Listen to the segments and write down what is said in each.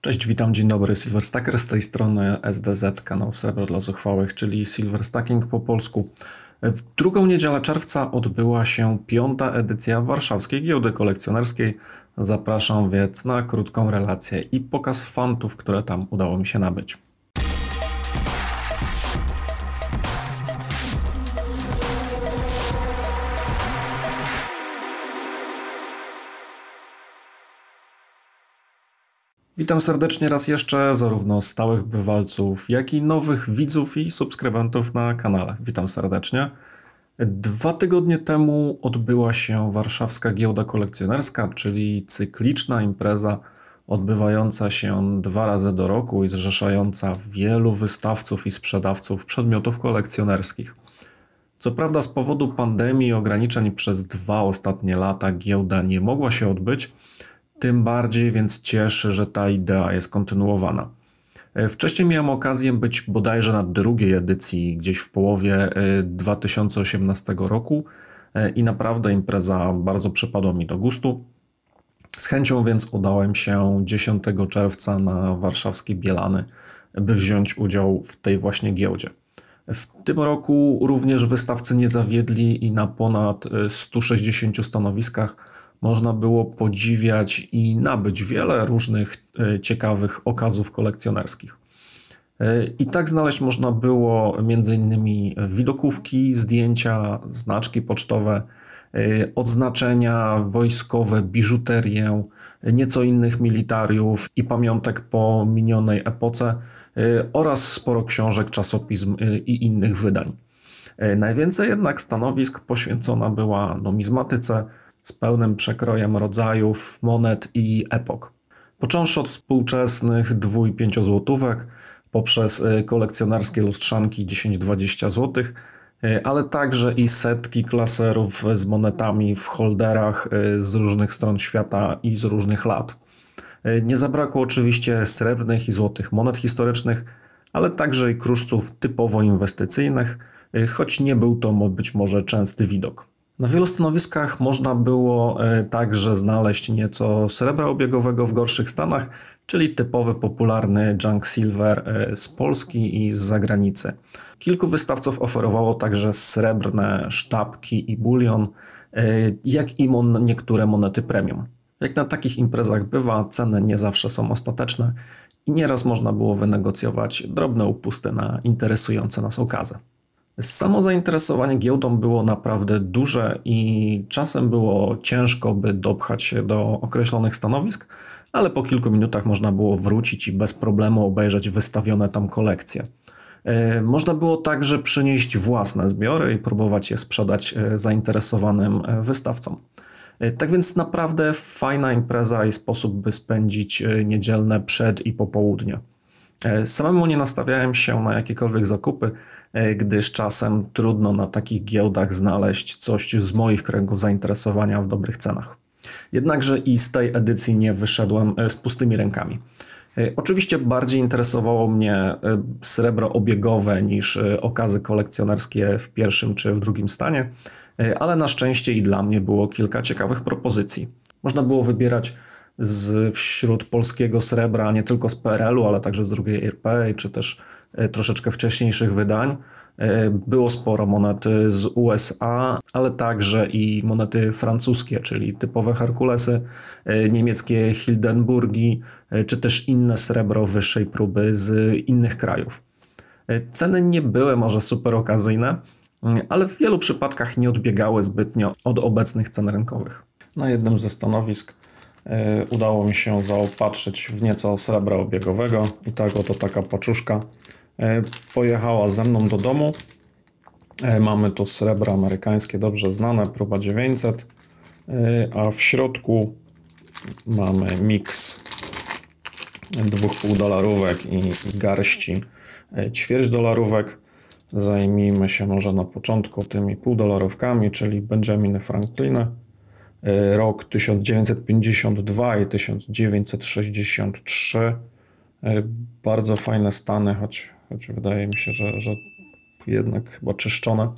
Cześć, witam, dzień dobry. Silverstacker z tej strony SDZ, kanał Srebro dla Zuchwałych, czyli Silverstacking po polsku. W drugą niedzielę czerwca odbyła się piąta edycja warszawskiej giełdy kolekcjonerskiej. Zapraszam więc na krótką relację i pokaz fantów, które tam udało mi się nabyć. Witam serdecznie raz jeszcze zarówno stałych bywalców, jak i nowych widzów i subskrybentów na kanale. Witam serdecznie. Dwa tygodnie temu odbyła się Warszawska Giełda Kolekcjonerska, czyli cykliczna impreza odbywająca się dwa razy do roku i zrzeszająca wielu wystawców i sprzedawców przedmiotów kolekcjonerskich. Co prawda, z powodu pandemii i ograniczeń przez dwa ostatnie lata giełda nie mogła się odbyć tym bardziej więc cieszę, że ta idea jest kontynuowana. E, wcześniej miałem okazję być bodajże na drugiej edycji, gdzieś w połowie 2018 e, roku e, i naprawdę impreza bardzo przypadła mi do gustu. Z chęcią więc udałem się 10 czerwca na warszawskie Bielany, by wziąć udział w tej właśnie giełdzie. W tym roku również wystawcy nie zawiedli i na ponad 160 stanowiskach można było podziwiać i nabyć wiele różnych e, ciekawych okazów kolekcjonerskich. E, I tak znaleźć można było m.in. widokówki, zdjęcia, znaczki pocztowe, e, odznaczenia wojskowe, biżuterię, nieco innych militariów i pamiątek po minionej epoce oraz sporo książek, czasopism i innych wydań. Najwięcej jednak stanowisk poświęcona była numizmatyce, z pełnym przekrojem rodzajów, monet i epok. Począwszy od współczesnych dwój pięciozłotówek, poprzez y, kolekcjonarskie lustrzanki 10-20 zł, y, ale także i setki klaserów z monetami w holderach y, z różnych stron świata i z różnych lat. Nie zabrakło oczywiście srebrnych i złotych monet historycznych, ale także i kruszców typowo inwestycyjnych, choć nie był to być może częsty widok. Na wielu stanowiskach można było e, także znaleźć nieco srebra obiegowego w gorszych stanach, czyli typowy popularny junk silver e, z Polski i z zagranicy. Kilku wystawców oferowało także srebrne sztabki i bulion, e, jak i mon niektóre monety premium. Jak na takich imprezach bywa, ceny nie zawsze są ostateczne i nieraz można było wynegocjować drobne upusty na interesujące nas okazy. Samo zainteresowanie giełdą było naprawdę duże i czasem było ciężko, by dopchać się do określonych stanowisk, ale po kilku minutach można było wrócić i bez problemu obejrzeć wystawione tam kolekcje. E, można było także przynieść własne zbiory i próbować je sprzedać e, zainteresowanym e, wystawcom. Tak więc naprawdę fajna impreza i sposób, by spędzić niedzielne przed i południu. E, samemu nie nastawiałem się na jakiekolwiek zakupy, e, gdyż czasem trudno na takich giełdach znaleźć coś z moich kręgów zainteresowania w dobrych cenach. Jednakże i z tej edycji nie wyszedłem e, z pustymi rękami. Oczywiście bardziej interesowało mnie srebro obiegowe niż okazy kolekcjonerskie w pierwszym czy w drugim stanie, ale na szczęście i dla mnie było kilka ciekawych propozycji. Można było wybierać z wśród polskiego srebra, nie tylko z PRL-u, ale także z drugiej RP, czy też e, troszeczkę wcześniejszych wydań. E, było sporo monet e, z USA, ale także i monety francuskie, czyli typowe Herkulesy, niemieckie Hildenburgi, czy też inne srebro wyższej próby z innych krajów. Ceny nie były może super okazyjne, ale w wielu przypadkach nie odbiegały zbytnio od obecnych cen rynkowych. Na jednym ze stanowisk E, udało mi się zaopatrzyć w nieco srebra obiegowego i tak oto taka paczuszka e, pojechała ze mną do domu. E, mamy tu srebro amerykańskie, dobrze znane, próba 900, a w środku mamy miks dwóch półdolarówek i garści ćwierć dolarówek. Zajmijmy się może na początku tymi półdolarówkami, czyli Benjaminy Franklina E, rok 1952 i 1963. E, bardzo fajne stany, choć, choć wydaje mi się, że, że jednak chyba czyszczone.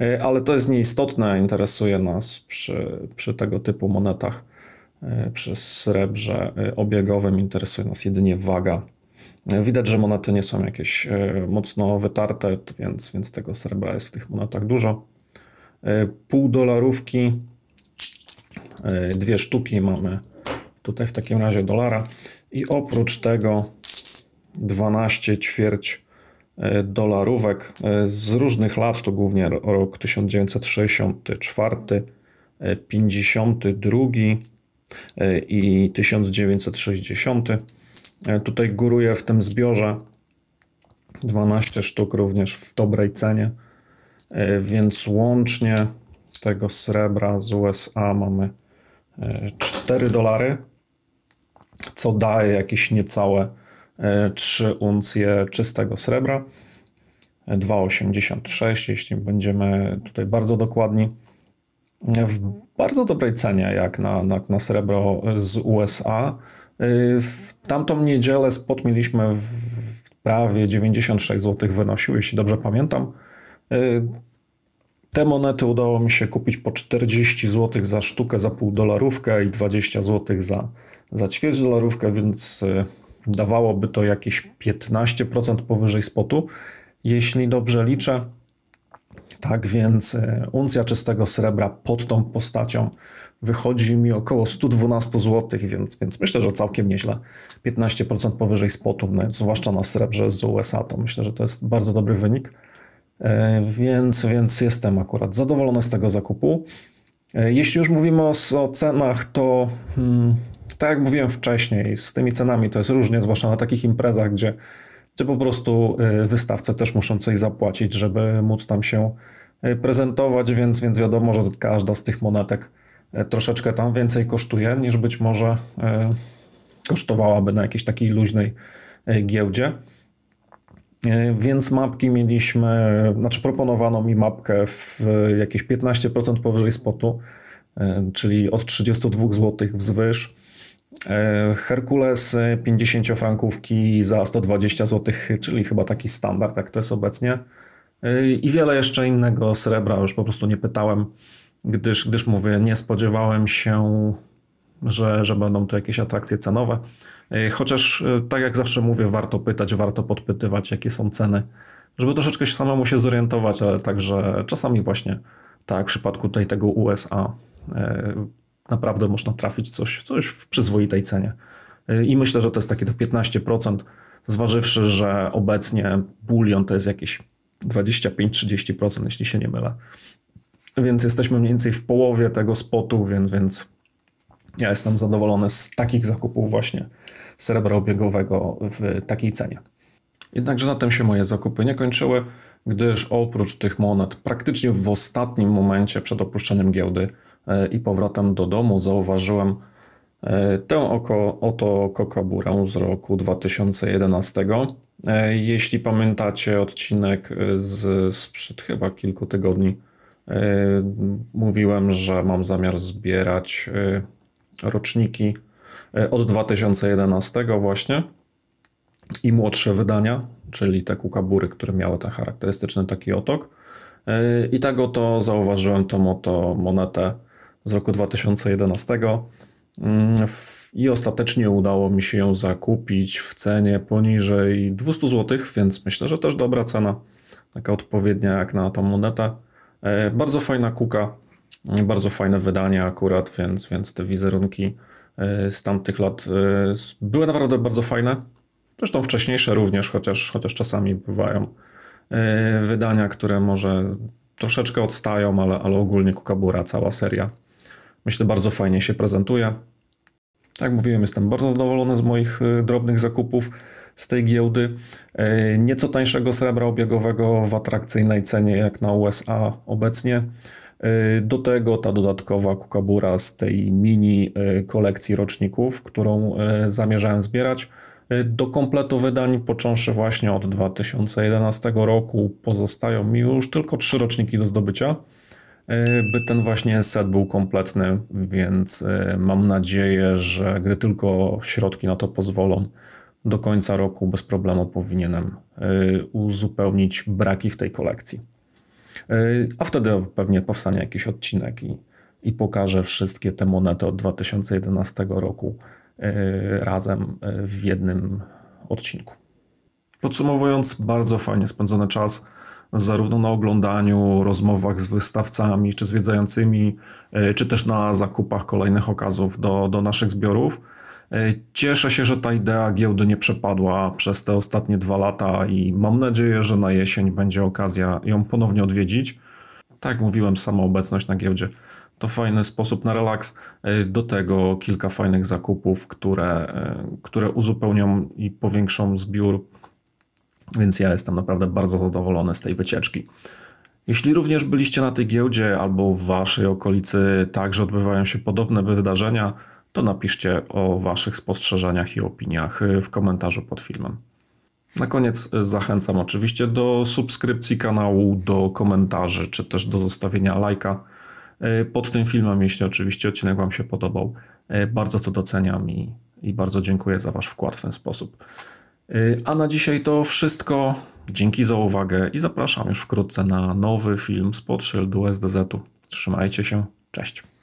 E, ale to jest nieistotne, interesuje nas przy, przy tego typu monetach, przy srebrze obiegowym, interesuje nas jedynie waga. Widać, że monety nie są jakieś mocno wytarte, więc, więc tego srebra jest w tych monetach dużo. Pół dolarówki E, dwie sztuki mamy tutaj w takim razie dolara i oprócz tego 12 ćwierć e, dolarówek e, z różnych lat, to głównie rok 1964, 52 i 1960. Tutaj góruje w tym zbiorze 12 sztuk również w dobrej cenie, więc łącznie tego srebra z USA mamy 4 dolary, co daje jakieś niecałe 3 e, uncje czystego srebra. 2,86, jeśli będziemy tutaj bardzo dokładni. W bardzo dobrej cenie, jak na, na, na srebro z USA. E, w tamtą niedzielę spot mieliśmy w prawie 96 zł wynosił, jeśli dobrze pamiętam. E, te monety udało mi się kupić po 40 zł za sztukę, za pół dolarówkę i 20 zł za, za ćwierć dolarówkę, więc y, dawałoby to jakieś 15% powyżej spotu, jeśli dobrze liczę. Tak więc y, uncja czystego srebra pod tą postacią wychodzi mi około 112 zł, więc, więc myślę, że całkiem nieźle. 15% powyżej spotu, no, zwłaszcza na srebrze z USA, to myślę, że to jest bardzo dobry wynik. E, więc, więc jestem akurat zadowolony z tego zakupu. E, jeśli już mówimy o, o cenach, to hmm, tak jak mówiłem wcześniej, z tymi cenami to jest różnie, zwłaszcza na takich imprezach, gdzie czy po prostu e, wystawcy też muszą coś zapłacić, żeby móc tam się prezentować, więc, więc wiadomo, że każda z tych monetek troszeczkę tam więcej kosztuje, niż być może kosztowałaby na jakiejś takiej luźnej giełdzie. E, więc mapki mieliśmy, znaczy proponowano mi mapkę w e, jakieś 15% powyżej spotu, e, czyli od 32 zł wzwyż. Herkules 50 frankówki za 120 zł, czyli chyba taki standard, jak to jest obecnie. I wiele jeszcze innego srebra, już po prostu nie pytałem, gdyż, gdyż mówię, nie spodziewałem się że, że będą to jakieś atrakcje cenowe. E, chociaż, e, tak jak zawsze mówię, warto pytać, warto podpytywać, jakie są ceny, żeby troszeczkę się samemu się zorientować, ale także czasami właśnie, tak jak w przypadku tutaj tego USA, e, naprawdę można trafić coś, coś w przyzwoitej cenie. I myślę, że to jest takie do 15%, zważywszy, że obecnie bulion to jest jakieś 25-30%, jeśli się nie mylę. Więc jesteśmy mniej więcej w połowie tego spotu, więc, więc ja jestem zadowolony z takich zakupów właśnie srebra obiegowego w takiej cenie. Jednakże na tym się moje zakupy nie kończyły, gdyż oprócz tych monet praktycznie w ostatnim momencie przed opuszczeniem giełdy e, i powrotem do domu zauważyłem e, tę oko, oto kokaburę z roku 2011. E, jeśli pamiętacie odcinek z, sprzed chyba kilku tygodni, mówiłem, że mam zamiar zbierać roczniki e, od 2011 właśnie i młodsze wydania, czyli te kukabury, które miały ten charakterystyczny taki otok. E, I tak oto zauważyłem tą oto monetę z roku 2011 mm, i ostatecznie udało mi się ją zakupić w cenie poniżej 200 zł, więc myślę, że też dobra cena, taka odpowiednia jak na tą monetę. E, bardzo fajna kuka, bardzo fajne wydanie akurat, więc, więc te wizerunki e, z tamtych lat e, były naprawdę bardzo fajne. Zresztą wcześniejsze również, chociaż, chociaż czasami bywają e, wydania, które może troszeczkę odstają, ale, ale ogólnie Kukabura, cała seria, myślę, bardzo fajnie się prezentuje. Tak jak mówiłem, jestem bardzo zadowolony z moich drobnych zakupów z tej giełdy. Nieco tańszego srebra obiegowego w atrakcyjnej cenie jak na USA obecnie. Y, do tego ta dodatkowa kukabura z tej mini y, kolekcji roczników, którą y, zamierzałem zbierać. Do kompletu wydań, począwszy właśnie od 2011 roku, pozostają mi już tylko trzy roczniki do zdobycia, by ten właśnie set był kompletny, więc mam nadzieję, że gdy tylko środki na to pozwolą, do końca roku bez problemu powinienem uzupełnić braki w tej kolekcji. E, a wtedy pewnie powstanie jakiś odcinek i, i pokażę wszystkie te monety od 2011 roku e, razem e, w jednym odcinku. Podsumowując, bardzo fajnie spędzony czas zarówno na oglądaniu, rozmowach z wystawcami czy zwiedzającymi, czy też na zakupach kolejnych okazów do, do naszych zbiorów. E, cieszę się, że ta idea giełdy nie przepadła przez te ostatnie dwa lata i mam nadzieję, że na jesień będzie okazja ją ponownie odwiedzić. Tak jak mówiłem, sama obecność na giełdzie to fajny sposób na relaks. E, do tego kilka fajnych zakupów, które, e, które uzupełnią i powiększą zbiór, więc ja jestem naprawdę bardzo zadowolony z tej wycieczki. Jeśli również byliście na tej giełdzie albo w waszej okolicy także odbywają się podobne wydarzenia, to napiszcie o Waszych spostrzeżeniach i opiniach y, w komentarzu pod filmem. Na koniec y, zachęcam oczywiście do subskrypcji kanału, do komentarzy, czy też do zostawienia lajka y, pod tym filmem, jeśli oczywiście odcinek Wam się podobał. Bardzo to doceniam i, i bardzo dziękuję za Wasz wkład w ten sposób. A na dzisiaj to wszystko. Dzięki za uwagę i zapraszam już wkrótce na nowy film z szyldu SDZ-u. Trzymajcie się, cześć.